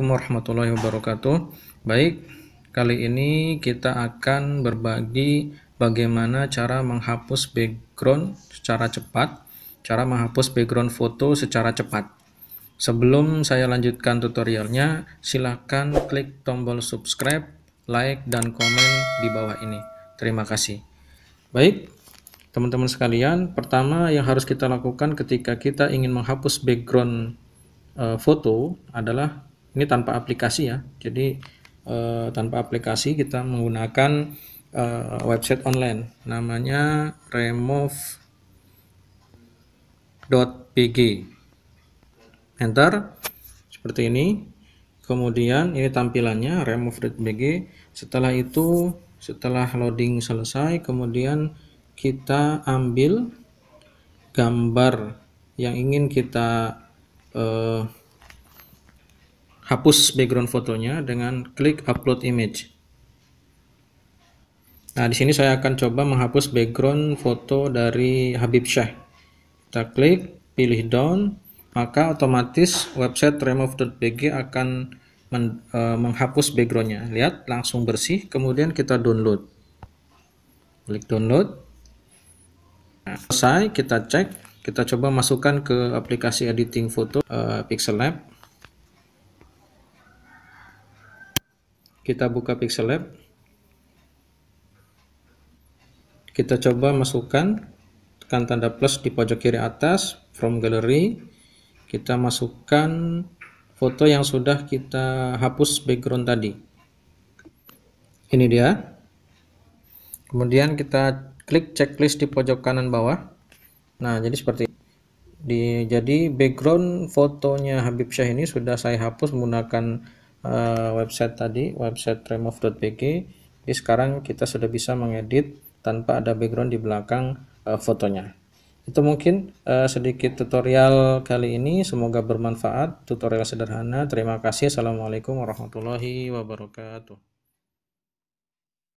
Assalamualaikum warahmatullahi wabarakatuh. Baik, kali ini kita akan berbagi bagaimana cara menghapus background secara cepat, cara menghapus background foto secara cepat. Sebelum saya lanjutkan tutorialnya, silakan klik tombol subscribe, like, dan komen di bawah ini. Terima kasih. Baik, teman-teman sekalian, pertama yang harus kita lakukan ketika kita ingin menghapus background eh, foto adalah ini tanpa aplikasi ya jadi eh, tanpa aplikasi kita menggunakan eh, website online namanya remove.pg enter seperti ini kemudian ini tampilannya remove.pg setelah itu setelah loading selesai kemudian kita ambil gambar yang ingin kita eh, hapus background fotonya dengan klik upload image. Nah, di sini saya akan coba menghapus background foto dari Habib Syah. Kita klik, pilih down, maka otomatis website remove.bg akan men, e, menghapus backgroundnya. Lihat, langsung bersih, kemudian kita download. Klik download. Nah, selesai, kita cek. Kita coba masukkan ke aplikasi editing foto e, Pixel Lab. Kita buka Pixel Lab. Kita coba masukkan tekan tanda plus di pojok kiri atas from gallery. Kita masukkan foto yang sudah kita hapus background tadi. Ini dia. Kemudian kita klik checklist di pojok kanan bawah. Nah, jadi seperti ini. Di, jadi background fotonya Habib Syah ini sudah saya hapus menggunakan Eh, website tadi, website premove.pg, jadi sekarang kita sudah bisa mengedit tanpa ada background di belakang uh, fotonya. Itu mungkin uh, sedikit tutorial kali ini, semoga bermanfaat, tutorial sederhana. Terima kasih, Assalamualaikum warahmatullahi wabarakatuh.